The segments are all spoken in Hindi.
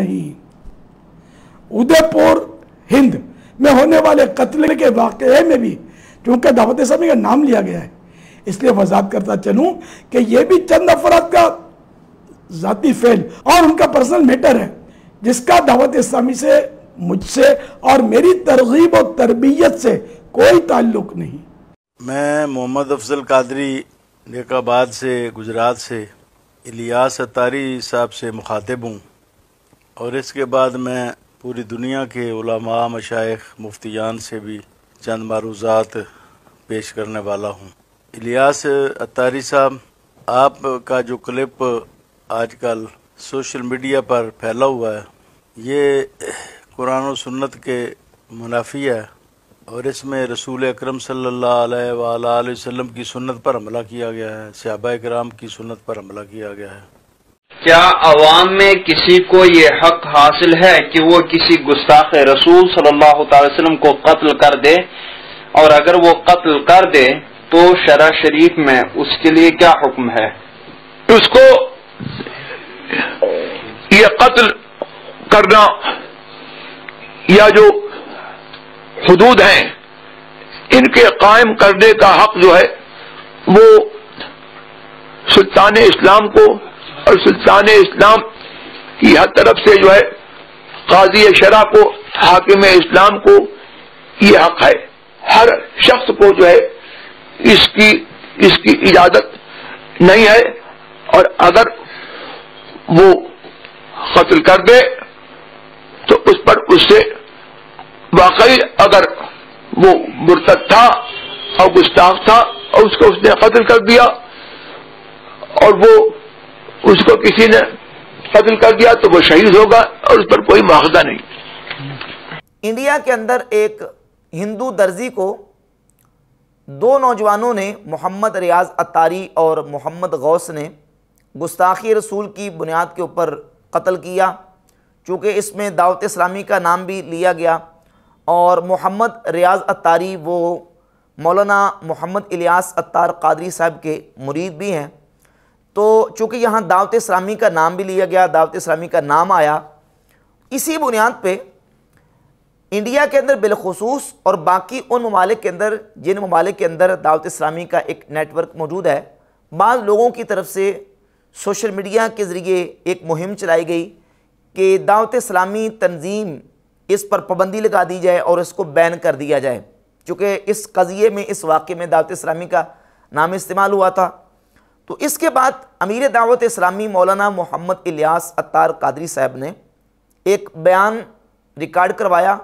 नहीं उदयपुर हिंद में होने वाले कत्ल के वाक़े में भी चूंकि दावत इस्लामी का नाम लिया गया है इसलिए वजात करता चलूं कि यह भी चंद अफराद का ज़ाती फेल और उनका पर्सनल मैटर है जिसका दावत इस्लामी से मुझसे और मेरी तरगीब और तरबियत से कोई ताल्लुक नहीं मैं मोहम्मद अफजल कादरी नेकाबाद से गुजरात से इलियास अतारी साहब से मुखातिब हूँ और इसके बाद मैं पूरी दुनिया के उलमा मशाइ मुफ्तियान से भी चंद मारूजात पेश करने वाला हूँ इलियास अतारी साहब आपका जो क्लिप आजकल सोशल मीडिया पर फैला हुआ है ये कुरान और सुन्नत के मुनाफी है और इसमें रसूल अक्रम सल्ला वसम की सुन्नत पर हमला किया गया है सहाबा कराम की सुन्नत पर हमला किया गया है क्या अवाम में किसी को ये हक हासिल है कि वो किसी गुस्ताख रसूल सल्लल्लाहु अलैहि वसल्लम को कत्ल कर दे और अगर वो कत्ल कर दे तो शरा शरीफ में उसके लिए क्या हुक्म है उसको ये कत्ल करना या जो हदूद हैं इनके कायम करने का हक जो है वो सुल्तान इस्लाम को और सुल्तान इस्लाम की हर तरफ से जो है काजी शरा को हाकिम इस्लाम को ये हक है हर शख्स को जो है इसकी इसकी इजाजत नहीं है और अगर वो कत्ल कर दे तो उस पर उससे वाकई अगर वो मुर्तद था और गुस्ताख था और उसको उसने कत्ल कर दिया और वो उसको किसी ने कत्ल कर दिया तो वो शहीद होगा और उस पर कोई मुआवजा नहीं इंडिया के अंदर एक हिंदू दर्जी को दो नौजवानों ने मोहम्मद रियाज अतारी और मोहम्मद गौस ने गुस्ताखी रसूल की बुनियाद के ऊपर कत्ल किया चूँकि इसमें दावत इस्लामी का नाम भी लिया गया और मोहम्मद रियाज अतारी वो मौलाना मोहम्मद इलियास अतार कादरी साहब के मुरीद भी हैं तो चूँकि यहाँ दावत इस्लामी का नाम भी लिया गया दावत इस्लामी का नाम आया इसी बुनियाद पे इंडिया के अंदर बिलखसूस और बाकी उन ममालिक के अंदर जिन ममालिक के अंदर दावत इस्लामी का एक नेटवर्क मौजूद है बाद लोगों की तरफ से सोशल मीडिया के ज़रिए एक मुहिम चलाई गई कि दावत इस्लामी तंजीम इस पर पाबंदी लगा दी जाए और इसको बैन कर दिया जाए चूँकि इस कज़िए में इस वाक़े में दावत इस्लामी का नाम इस्तेमाल हुआ था तो इसके बाद अमीर दावत इस्लामी मौलाना मोहम्मद इलियास अतार कादरी साहब ने एक बयान रिकॉर्ड करवाया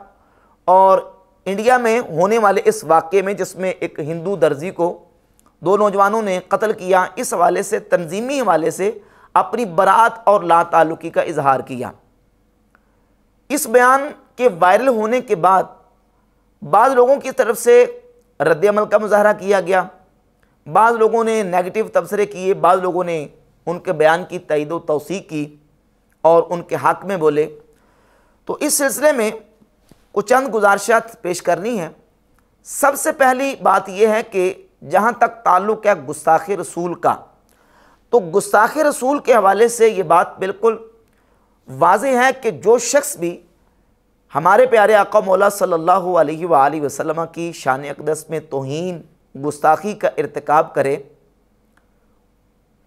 और इंडिया में होने वाले इस वाक़े में जिसमें एक हिंदू दर्जी को दो नौजवानों ने कत्ल किया इस हवाले से तनजीमी हवाले से अपनी बरात और लातालुकी का इजहार किया इस बयान के वायरल होने के बाद बाद लोगों की तरफ से रद्दमल का मुजाहरा किया गया बाद लोगों ने नेगेटिव तबसरे किए बाज़ लोगों ने उनके बयान की तईद तोसी की और उनके हक़ में बोले तो इस सिलसिले में कुछ चंद गुजारिशात पेश करनी है सबसे पहली बात यह है कि जहाँ तक ताल्लुक़ है गुस्ताख रसूल का तो गुस्ताख रसूल के हवाले से ये बात बिल्कुल वाज है कि जो शख्स भी हमारे प्यारे आका मौला सल्लल्लाहु की शान अकदस में तोहन गुस्ताखी का इरतकब करे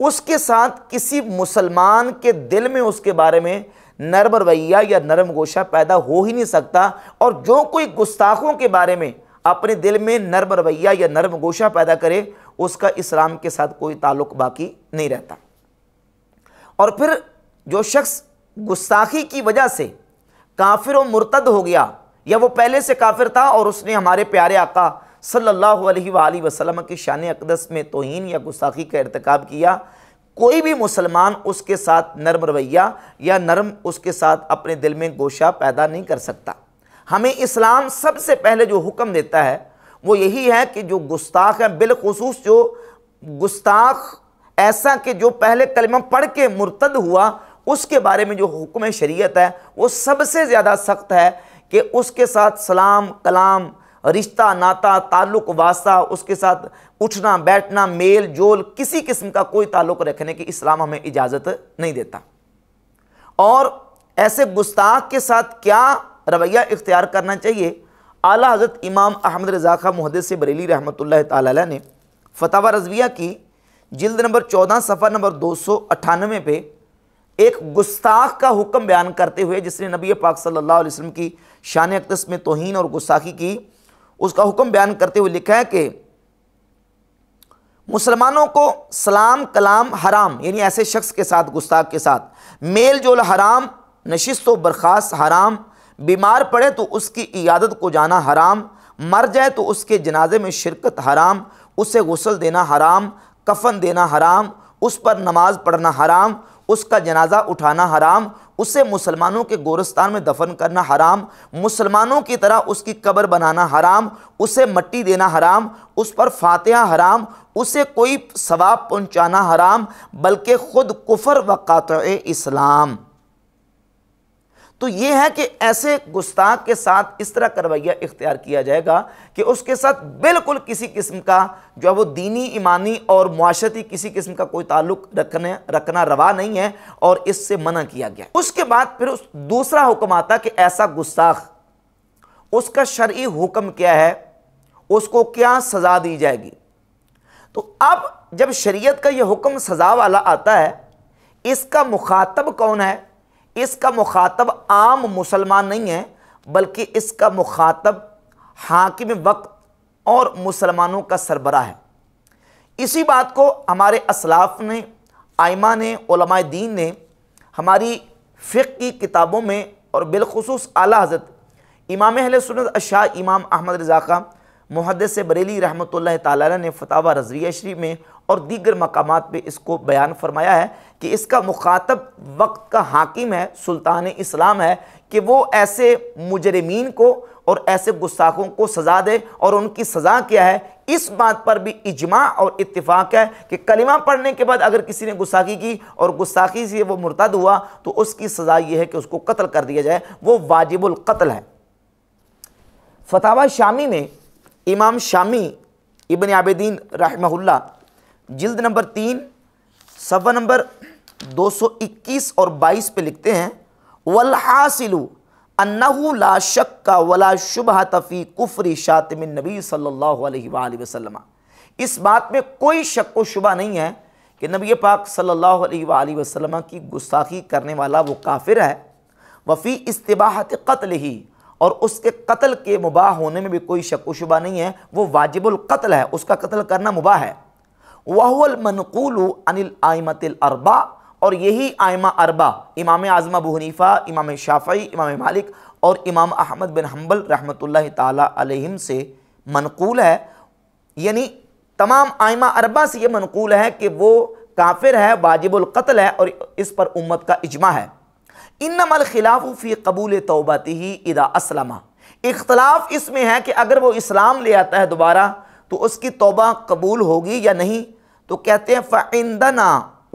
उसके साथ किसी मुसलमान के दिल में उसके बारे में नरम रवैया या नरम गोशा पैदा हो ही नहीं सकता और जो कोई गुस्ताखों के बारे में अपने दिल में नरम रवैया या नरम गोशा पैदा करे उसका इस्लाम के साथ कोई ताल्लुक बाकी नहीं रहता और फिर जो शख्स गुस्ताखी की वजह से काफिर व मुरतद हो गया या वो पहले से काफिर था और उसने हमारे प्यारे आका सल्लल्लाहु अलैहि वसल्लम की शान अकदस में तोहन या गुस्ाखी का इरतकब किया कोई भी मुसलमान उसके साथ नरम रवैया या नरम उसके साथ अपने दिल में गोशा पैदा नहीं कर सकता हमें इस्लाम सबसे पहले जो हुक्म देता है वो यही है कि जो गुस्ताख है बिलखसूस जो गुस्ताख ऐसा कि जो पहले कलमा पढ़ के मुर्तद हुआ उसके बारे में जो हुक्म शरीयत है वो सबसे ज़्यादा सख्त है कि उसके साथ सलाम कलाम रिश्ता नाता ताल्लुक वास्ता उसके साथ उठना बैठना मेल जोल किसी किस्म का कोई ताल्लुक रखने की इस्लाम हमें इजाज़त नहीं देता और ऐसे गुस्ताख के साथ क्या रवैया इख्तियार करना चाहिए आला हज़रत इमाम अहमद रजाखा मुहदस बरेली रहमत ला ने फतावा रजविया की जिल्द नंबर चौदह सफर नंबर दो सौ अट्ठानवे पे एक गुस्ताख का हुक्म बयान करते हुए जिसने नबी पाक सल्लल्लाहु अलैहि वसल्लम की शान अकदस में तोहन और गुस्ताखी की उसका हुक्म बयान करते हुए लिखा है कि मुसलमानों को सलाम कलाम हराम यानी ऐसे शख्स के साथ गुस्ताख के साथ मेल जोल हराम नशिस्त व बर्खास्त हराम बीमार पड़े तो उसकी इयादत को जाना हराम मर जाए तो उसके जनाजे में शिरकत हराम उसे गसल देना हराम कफन देना हराम उस पर नमाज पढ़ना हराम उसका जनाजा उठाना हराम उसे मुसलमानों के गोरस्तान में दफन करना हराम मुसलमानों की तरह उसकी कब्र बनाना हराम उसे मट्टी देना हराम उस पर फातहा हराम उसे कोई सवाब पहुंचाना हराम बल्कि खुद कुफर व इस्लाम तो ये है कि ऐसे गुस्ताख के साथ इस तरह का रवैया इख्तियार किया जाएगा कि उसके साथ बिल्कुल किसी किस्म का जो है वो दीनी ईमानी और माशरती किसी किस्म का कोई ताल्लुक रखने रखना रवा नहीं है और इससे मना किया गया उसके बाद फिर उस दूसरा हुक्म आता कि ऐसा गुस्ताख उसका शर्य हुक्म क्या है उसको क्या सज़ा दी जाएगी तो अब जब शरीयत का यह हुक्म सज़ा वाला आता है इसका मुखातब कौन है इसका मुखातब आम मुसलमान नहीं है बल्कि इसका मुखातब हाकिम वक्त और मुसलमानों का सरबरा है इसी बात को हमारे असलाफ ने आयमा ने दीन ने हमारी फ़िक की किताबों में और बिलखसूस आला हज़रत इमाम अहल सुनत अशाह इमाम अहमद रज़ा का महदस बरेली रहमत ला ने फतावा रजविया शरीफ में और दीगर मकाम पर इसको बयान फरमाया है कि इसका मुखातब वक्त का हाकिम है सुल्तान इस्लाम है कि वो ऐसे मुजरमीन को और ऐसे गुस्साखों को सज़ा दे और उनकी सज़ा क्या है इस बात पर भी इजमा और इतफाक है कि कलिमा पढ़ने के बाद अगर किसी ने गुस्साखी की और गुस्साखी से वो मुर्तद हुआ तो उसकी सज़ा यह है कि उसको कत्ल कर दिया जाए वो वाजिबुल कत्ल है फतावा शामी में इमाम शामी इबन आबदीन रहमहुल्ला जिल्द नंबर तीन सवा नंबर 221 और 22 पे लिखते हैं वलहासिलु अन्नहु ला का वला शुभ तफ़ी कुफरी शातम नबी सल्लल्लाहु अलैहि वसल्लम इस बात में कोई शक व शुबा नहीं है कि नबी पाक सल्लल्लाहु अलैहि वसल्लम की गुस्ताखी करने वाला वो काफिर है वफ़ी इस्तबाहत कत्ल ही और उसके कत्ल के मुबाह होने में भी कोई शक व शुबा नहीं है वो वाजिबुल कत्ल है उसका कत्ल करना मुबाह है वाहल मनकूल अनिल आयमतिल अरबा और यही आयमा अरबा इमाम आज़म अबू हनीफ़ा इमाम शाफ़ी इमाम मालिक और इमाम अहमद बिन हम्बल ताला अलैहिम से मनकूल है यानी तमाम आयमा अरबा से ये मनकूल है कि वो काफिर है कत्ल है और इस पर उम्मत का इजमा है इन नमल फ़ी कबूल तोबाती ही इदा असलमा इख्तलाफ इसमें है कि अगर वो इस्लाम ले आता है दोबारा तो उसकी तोबा कबूल होगी या नहीं तो कहते हैं फ़ाइंदना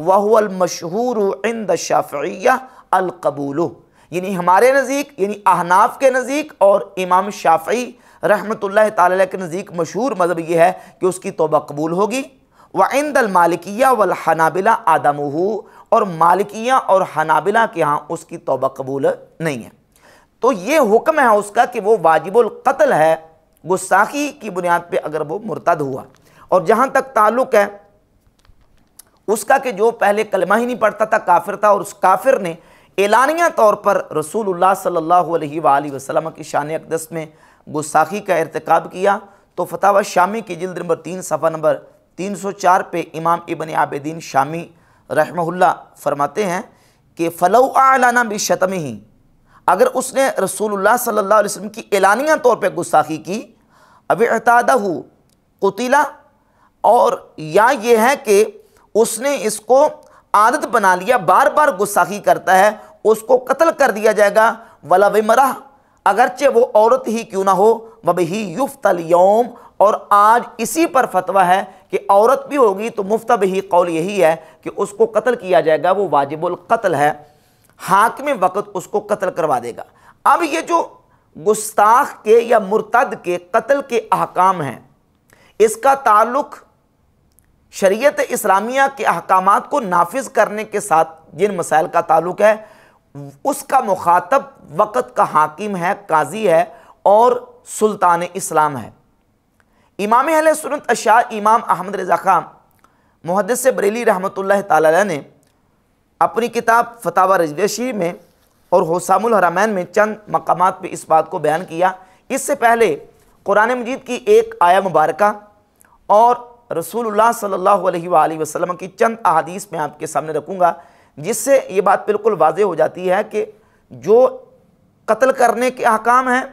वाहुल मशहूर इंद शाफिया अलकबूल यानी हमारे नज़दीक यानी अहनाफ के नज़दीक और इमाम शाफ़ी रहमत ताल के नज़दीक मशहूर मज़हब यह है कि उसकी तोबा कबूल होगी व इंदल मालिकिया वल हनाबिला आदमहू और मालिकिया और हनाबिला के यहाँ उसकी तोबा कबूल नहीं है तो ये हुक्म है उसका कि वो वाजिबुल कत्ल है गुस्साखी की बुनियाद पर अगर वो मुर्तद हुआ और जहाँ तक ताल्लुक है उसका कि जो पहले कलमा ही नहीं पढ़ता था काफिर था और उस काफिर ने एलानिया तौर पर रसूल सल्लल्लाहु अलैहि वसल्लम की शान अकदस में गुस्साखी का इरतकब किया तो फतावा शामी की जिल्द नंबर तीन सफ़ा नंबर तीन सौ चार पर इमाम इबन आबदीन शामी रहमहुल्ला फरमाते हैं कि फ़लो आलाना भी शतम ही अगर उसने रसूल सल्ला वसम की एलानिया तौर पर गुस्साखी की अब अतादा हो कुतिला और या ये है कि उसने इसको आदत बना लिया बार बार गुस्साखी करता है उसको कत्ल कर दिया जाएगा वला मरा अगरचे वो औरत ही क्यों ना हो वब ही युफ्तल योम और आज इसी पर फतवा है कि औरत भी होगी तो मुफ्त ही कौल यही है कि उसको कत्ल किया जाएगा वो वाजिबुल कत्ल है हाकिम वक्त उसको कत्ल करवा देगा अब ये जो गुस्ताख के या मुर्तद के कत्ल के अहकाम हैं इसका ताल्लुक शरीयत इस्लामिया के अहकाम को नाफिज करने के साथ जिन मसाइल का ताल्लुक है उसका मुखातब वक़्त का हाकिम है काजी है और सुल्तान इस्लाम है इमाम अहल सुनत अशा इमाम अहमद रज़ा खां मुहदस बरेली रहमत ला ने अपनी किताब फतावा रजवेशी में और होसामुल हरामैन में चंद मकाम पर इस बात को बयान किया इससे पहले कुरान मजीद की एक आया मुबारक और रसूलुल्लाह सल्लल्लाहु वसलम वसल्लम की चंद अहादीस मैं आपके सामने रखूँगा जिससे ये बात बिल्कुल वाज हो जाती है कि जो कत्ल करने के अहकाम हैं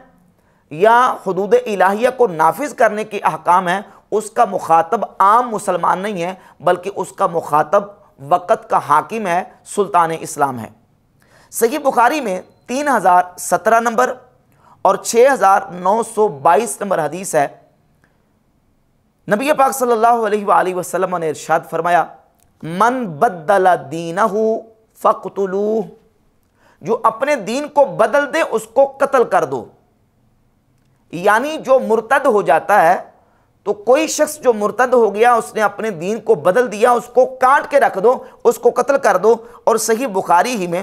या हदूद इलाहिया को नाफिज करने के अहकाम हैं उसका मुखातब आम मुसलमान नहीं है बल्कि उसका मुखातब वक़्त का हाकिम है सुल्तान इस्लाम है सही बुखारी में तीन हज़ार सत्रह नंबर और छः हज़ार नौ सौ बाईस नंबर हदीस है नबी पाक सल्लल्लाहु अलैहि वसल्लम ने इरशाद फरमाया मन बदला दीन हो जो अपने दीन को बदल दे उसको कत्ल कर दो यानी जो मुर्तद हो जाता है तो कोई शख्स जो मुर्तद हो गया उसने अपने दीन को बदल दिया उसको काट के रख दो उसको कत्ल कर दो और सही बुखारी ही में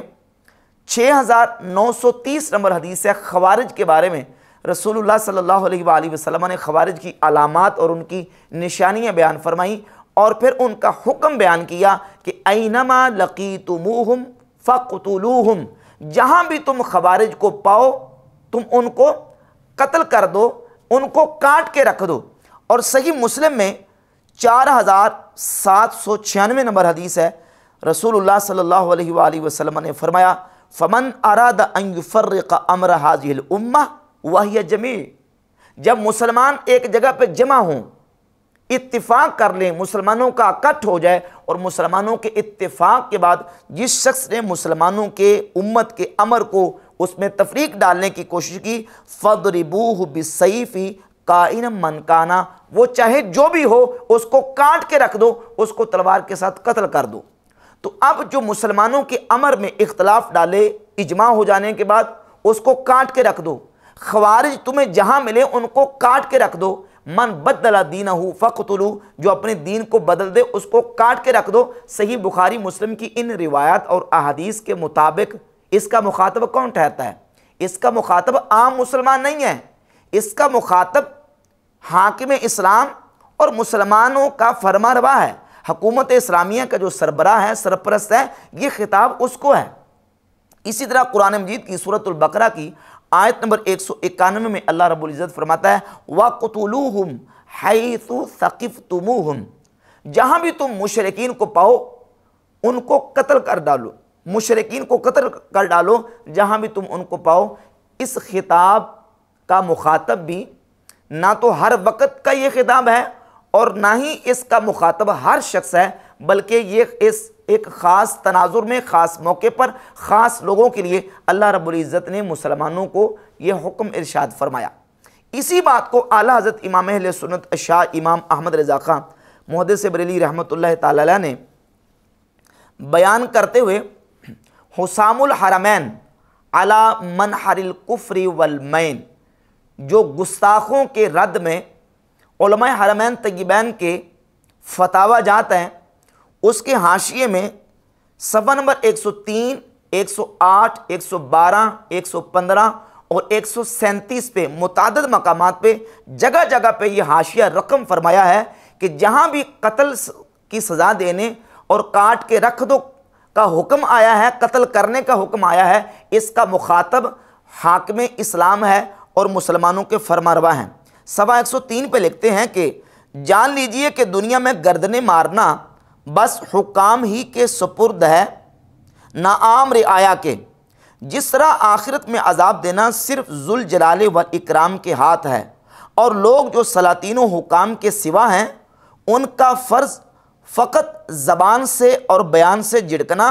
6930 नंबर हदीस है खवारिज के बारे में रसूलुल्लाह सल्लल्लाहु अलैहि वसल्लम ने खवारिज की अलामत और उनकी निशानियाँ बयान फरमाई और फिर उनका हुक्म बयान किया कि ऐनमा लकी तुम फ़तलूहम जहाँ भी तुम खवारिज को पाओ तुम उनको कत्ल कर दो उनको काट के रख दो और सही मुस्लिम में चार हज़ार सात सौ छियानवे नंबर हदीस है रसूलुल्लाह सल्लल्लाहु अलैहि वसल्लम ने फरमाया फमन अराद का अमर हाजिल उम्मा वह जमी जब मुसलमान एक जगह पर जमा हों इतफाक़ कर लें मुसलमानों का इकट्ठ हो जाए और मुसलमानों के इतफाक़ के बाद जिस शख्स ने मुसलमानों के उम्मत के अमर को उसमें तफरीक डालने की कोशिश की फ़दरिबूह बिसईफ़ी काइन मनकाना वो चाहे जो भी हो उसको काट के रख दो उसको तलवार के साथ कत्ल कर दो तो अब जो मुसलमानों के अमर में इख्तलाफ डाले इजमा हो जाने के बाद उसको काट के रख दो खवारिज तुम्हें जहाँ मिले उनको काट के रख दो मन बदला दीन हो फ़ख जो अपने दीन को बदल दे उसको काट के रख दो सही बुखारी मुस्लिम की इन रिवायात और अहदीस के मुताबिक इसका मुखातब कौन ठहरता है इसका मुखातब आम मुसलमान नहीं है इसका मुखातब हाकिम इस्लाम और मुसलमानों का फरमा रवा है हकूमत इस्लामिया का जो सरबरा है सरपरस्त है ये खिताब उसको है इसी तरह कुरान मजीद की सूरतुल्बकरा की आयत नंबर एक सौ इक्यानवे में अल्लाह रबुल्ज़त फरमाता है वाकतलूहम हैसु सकीफ़ तुमुहम जहाँ भी तुम मुशरकिन को पाओ उनको कत्ल कर डालो मुशरकिन को कत्ल कर डालो जहाँ भी तुम उनको पाओ इस खिताब का मुखातब भी ना तो हर वक्त का ये खिताब है और ना ही इसका मुखातब हर शख्स है बल्कि ये इस एक ख़ास तनाजुर में ख़ास मौके पर ख़ास लोगों के लिए अल्लाह रबुल्ज़त ने मुसलमानों को यह हुक्म इरशाद फरमाया इसी बात को आला हज़रत इमाम सुनत शाह इमाम अहमद रज़ा खां महदस बरेली रहमत ला ने बयान करते हुए हुसामुल हरमैन अला मन हरिल कुफरी वलमैन जो गुस्ताखों के रद्द में हरमैन तगीबैन के फतावा जात हैं उसके हाशिए में सफ़ा नंबर 103, 108, 112, 115 और एक पे मुतद मकाम पे जगह जगह पे ये हाशिया रकम फरमाया है कि जहाँ भी कत्ल की सज़ा देने और काट के रख दो का हुक्म आया है कत्ल करने का हुक्म आया है इसका मुखातब हाकम इस्लाम है और मुसलमानों के फरमारवा हैं सवा एक सौ तीन पर लिखते हैं कि जान लीजिए कि दुनिया में गर्दने मारना बस हुकाम ही के सुपुर्द है ना आम रियाया के जिस तरह आखिरत में अजाब देना सिर्फ जुल जलाल व इकराम के हाथ है और लोग जो सलातिनों हुकाम के सिवा हैं उनका फ़र्ज़ फ़कत ज़बान से और बयान से झिड़कना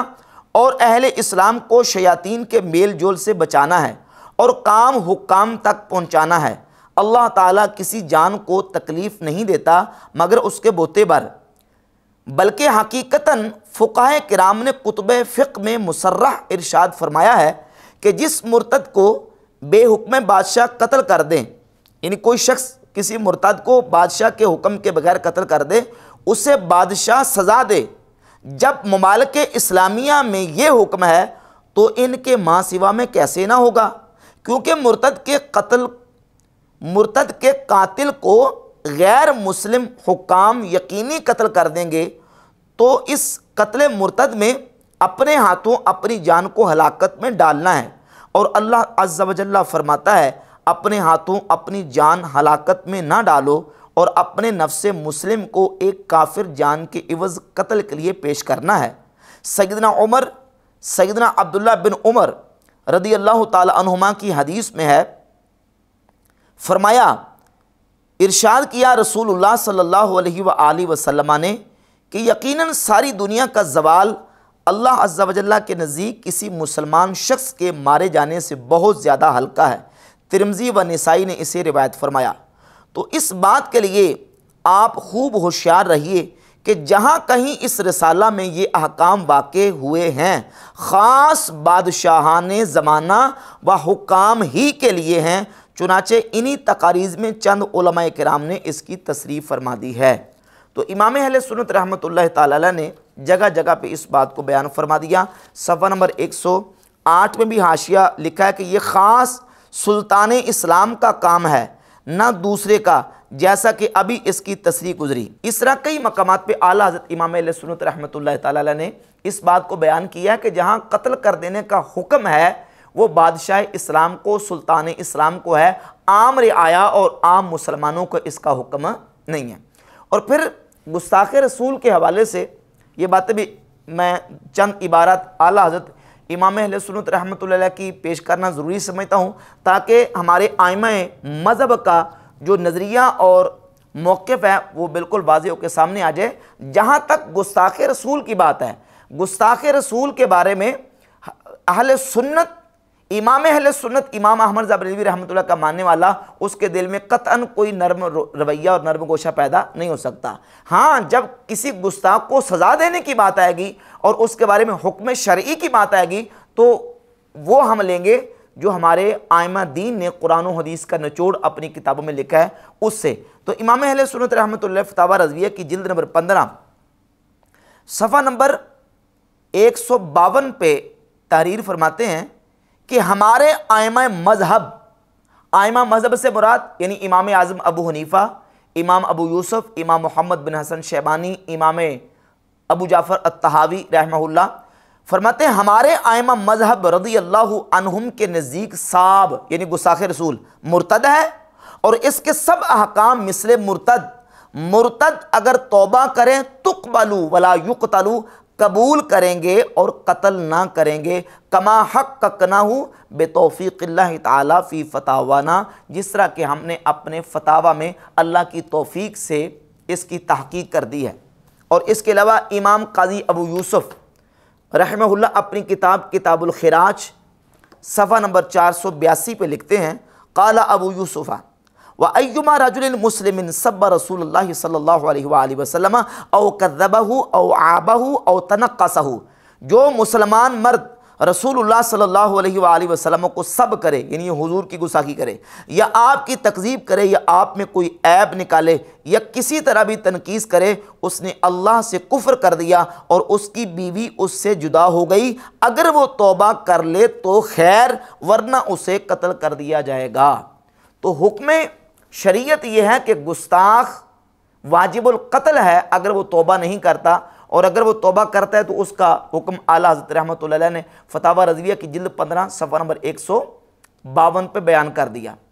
और अहल इस्लाम को शयातीन के मेल जोल से बचाना है और काम हुकाम तक पहुँचाना है अल्लाह ताला किसी जान को तकलीफ़ नहीं देता मगर उसके बोते पर बल्कि हकीकता फ़ुकाह कराम ने कुतब फ़िक में मुसर्रह इरशाद फरमाया है कि जिस मुर्तद को बेहुक्म बादशाह कत्ल कर दें यानी कोई शख्स किसी मुर्तद को बादशाह के हुक्म के बगैर कत्ल कर दे उसे बादशाह सज़ा दे जब ममालक इस्लामिया में ये हुक्म है तो इनके माँ सिवा में कैसे ना होगा क्योंकि मुर्तद के कत्ल मुर्तद के कातिल को गैर मुस्लिम हुकाम यकीनी कत्ल कर देंगे तो इस कत्ल मुर्तद में अपने हाथों अपनी जान को हलाकत में डालना है और अल्लाह अज्जा फरमाता है अपने हाथों अपनी जान हलाकत में ना डालो और अपने नफ्स मुस्लिम को एक काफिर जान के इवज़ कत्ल के लिए पेश करना है सैदना उमर सैदना अब्दुल्ला बिन उमर रदी अल्लाह तुमा की हदीस में है फरमाया इरशाद किया रसूलुल्लाह सल्लल्लाहु अलैहि वसल्लम ने कि यकीनन सारी दुनिया का जवाल अल्लाह अज्जा के नज़दीक किसी मुसलमान शख्स के मारे जाने से बहुत ज़्यादा हल्का है तिरमजी व नसाई ने इसे रिवायत फरमाया तो इस बात के लिए आप खूब होशियार रहिए कि जहाँ कहीं इस रसाला में ये अहकाम वाक़ हुए हैं ख़ास बादशाहान ज़माना व हुकाम ही के लिए हैं चुनाचे इन्हीं तकारीज़ में चंद उलमाए कराम ने इसकी तशरीफ़ फरमा दी है तो इमाम अहल सुनत रहमत ने जगह जगह पे इस बात को बयान फरमा दिया सफ़ा नंबर 108 में भी हाशिया लिखा है कि ये ख़ास सुल्तान इस्लाम का काम है ना दूसरे का जैसा कि अभी इसकी तस्री गुजरी इस तरह कई मकाम पर आला हज़रत इमाम सुनत रहमत ताली ने इस बात को बयान किया कि जहाँ कत्ल कर देने का हुक्म है वो बादशाह इस्लाम को सुल्तान इस्लाम को है आम रियाया और आम मुसलमानों को इसका हुक्म नहीं है और फिर गुस्ताख रसूल के हवाले से ये बातें भी मैं चंद इबारत आला हजरत इमाम सुनत रहमत की पेश करना ज़रूरी समझता हूँ ताकि हमारे आयम मज़हब का जो नज़रिया और मौक़ है वो बिल्कुल वाज के सामने आ जाए जहाँ तक गुस्ताख रसूल की बात है गुस्ताख रसूल के बारे में अहल सुन्नत इमाम अहल सुन्नत इमाम अहमद जबरवी रहमत का मानने वाला उसके दिल में कतन कोई नर्म रवैया और नर्म गोशा पैदा नहीं हो सकता हाँ जब किसी गुस्ताख को सज़ा देने की बात आएगी और उसके बारे में हुक्म शर्ई की बात आएगी तो वो हम लेंगे जो हमारे आयमा दीन ने कुरान हदीस का नचोड़ अपनी किताबों में लिखा है उससे तो इमाम अहल सुनत रहमत फ़ताबा रजविया की जिल्द नंबर पंद्रह सफ़ा नंबर एक सौ बावन पे तहरीर फरमाते हैं कि हमारे आयमा मज़हब आयमा मज़हब से मुराद यानी इमाम आज़म अबू हनीफ़ा इमाम अबू यूसुफ इमाम मोहम्मद बिन हसन शेबानी इमाम अबू जाफ़र अतहावी रहमहुल्ला फरमाते हैं हमारे आयमा मज़हब रदी अल्लाह अनहुम के नज़दीक साब यानी गुसाख रसूल मुर्तद है और इसके सब अहकाम मिसले मुर्तद मुर्तद अगर तोबा करें बलू वला युक तलू कबूल करेंगे और कत्ल ना करेंगे कमा हक ककना हूँ बेतौफ़ीक़ल्ला ताली फ़ी फतावाना जिस तरह के हमने अपने फतावा में अल्लाह की तोफ़ी से इसकी तहकीक कर दी है और इसके अलावा इमाम काजी अबू यूसुफ़ रहम अपनी किताब किताबुलखराज सफ़ा नंबर चार सौ बयासी पर लिखते हैं काला अबू यूसुफ़ा व अयुमा रजुल मुस्लिम सब रसूल सल्ला वसलम अव कदबहू अव आबहू अव तनक़सहू जो मुसलमान मर्द रसूलुल्लाह सल्लल्लाहु अलैहि को सब करे यानी हुजूर की गुसाखी करे या आपकी तकजीब करे या आप में कोई ऐब निकाले या किसी तरह भी तनकीस करे उसने अल्लाह से कुफ्र कर दिया और उसकी बीवी उससे जुदा हो गई अगर वो तोबा कर ले तो खैर वरना उसे कत्ल कर दिया जाएगा तो हुक्म शरीयत यह है कि गुस्ताख वाजिबुल कत्ल है अगर वो तोबा नहीं करता और अगर वो तोबा करता है तो उसका हुक्म आला हजरत रहमत ने फतावा रजविया की जिल्द पंद्रह सफ़ा नंबर एक सौ बावन पर बयान कर दिया